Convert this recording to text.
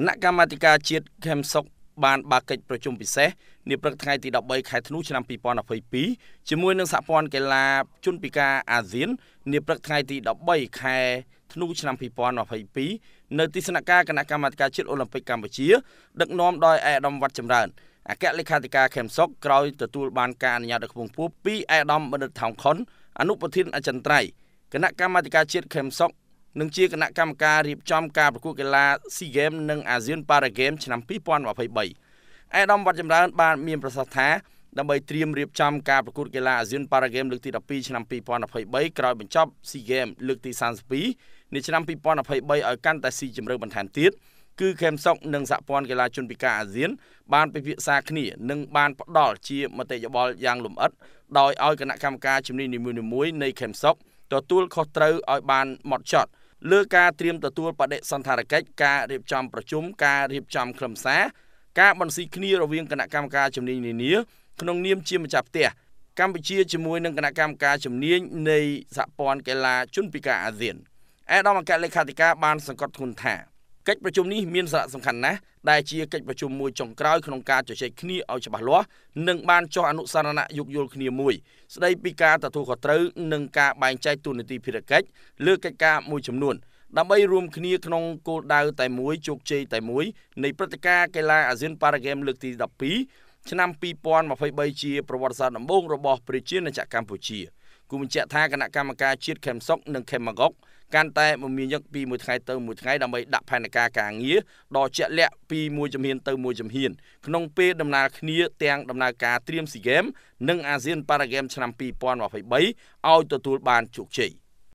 គណៈកម្មាធិការជាតិខេមសុកបានបើកកិច្ចប្រជុំពិសេសនាព្រឹកថ្ងៃទី13ខែធ្នូឆ្នាំ2022ជាមួយនឹងសហព័ន្ធកីឡាជនពិការអាស៊ាននាព្រឹកថ្ងៃទី13ខែធ្នូឆ្នាំ2022នៅទីស្នាក់ការគណៈកម្មាធិការជាតិអូឡ িম্প ិកកម្ពុជា ដឹកនាំដោយអេដាមវត្តចម្រើនអគ្គលេខាធិការខេមសុកក្រោយទទួលបានការអនុញ្ញាតដល់ខ្ពងពួរពីអេដាមបណ្ឌិតថោងខុន អនុប្រធានអចិន្ត្រៃយ៍គណៈកម្មាធិការជាតិខេមសុកនិងជាគណៈកម្មការរៀបចំការប្រកួតកីឡា SEA Games និង ASEAN Para Games ឆ្នាំ2023អេដាមវត្តចម្រើនបានមានប្រសាសន៍ថាដើម្បីត្រៀមរៀបចំការប្រកួតកីឡា ASEAN Para Games លើកទី12ឆ្នាំ2023ក្រោយបញ្ចប់ SEA Games លើកទី32នាឆ្នាំ2023ឲ្យកាន់តែស៊ីជម្រៅបន្ថែមទៀតគឺខេមសុកនិងសហព័ន្ធកីឡាជនពិការអាស៊ានបានពិភាក្សាគ្នានិងបានផ្ដល់ជាមតិយោបល់យ៉ាងលម្អិតដោយឲ្យគណៈកម្មការជំនាញនីមួយៗនៃខេមសុកទទួលខុសត្រូវឲ្យបានម៉ត់ចត់លើការត្រៀមទទួលបដិសន្ធារកិច្ចការរៀបចំប្រជុំការរៀបចំខ្លឹមសារការបន្ស៊ីគ្នារវាងគណៈកម្មការជំនាញនានាក្នុងនាមជាម្ចាស់ផ្ទះកម្ពុជាជាមួយនឹងគណៈកម្មការជំនាញនៃសហព័ន្ធកីឡាជនពិការអាស៊ានឯកឧត្តមអគ្គលេខាធិការបានសង្កត់ធ្ងន់ថាកិច្ចប្រជុំនេះមានសារៈសំខាន់ណាស់ដែលជាកិច្ចប្រជុំមួយចុងក្រោយក្នុងការជជែកគ្នាឲ្យច្បាស់លាស់និងបានចោះអនុសារណៈយោគយល់គ្នាមួយ ស្ដីពីការទទួលខុសត្រូវនិងការបែងចែកទូនាទីភារកិច្ចលើកិច្ចការមួយចំនួនដើម្បីរួមគ្នាក្នុងគោលដៅតែមួយជោគជ័យតែមួយនៃព្រឹត្តិការណ៍កីឡាអាស៊ានប៉ារ៉ាហ្គេមលើកទី12ឆ្នាំ2023ជាប្រវត្តិសាស្ត្រដំបូងរបស់ប្រជាណាចក្រកម្ពុជា។គូបញ្ជាក់ថាគណៈកម្មការជាតិខេមសុកនិងខេមមកុកកាន់តែមមាញឹកពីមួយថ្ងៃទៅមួយថ្ងៃដើម្បីដាក់ផែនការការងារដ៏ជាក់លាក់ពីមួយជំហានទៅមួយជំហាន ក្នុងពេលដំណើរគ្នាទាំងដំណើរការត្រៀមស៊ីហ្គេមនិងអាស៊ានប៉ារ៉ាហ្គេមឆ្នាំ2023ឲ្យទទួលបានជោគជ័យ។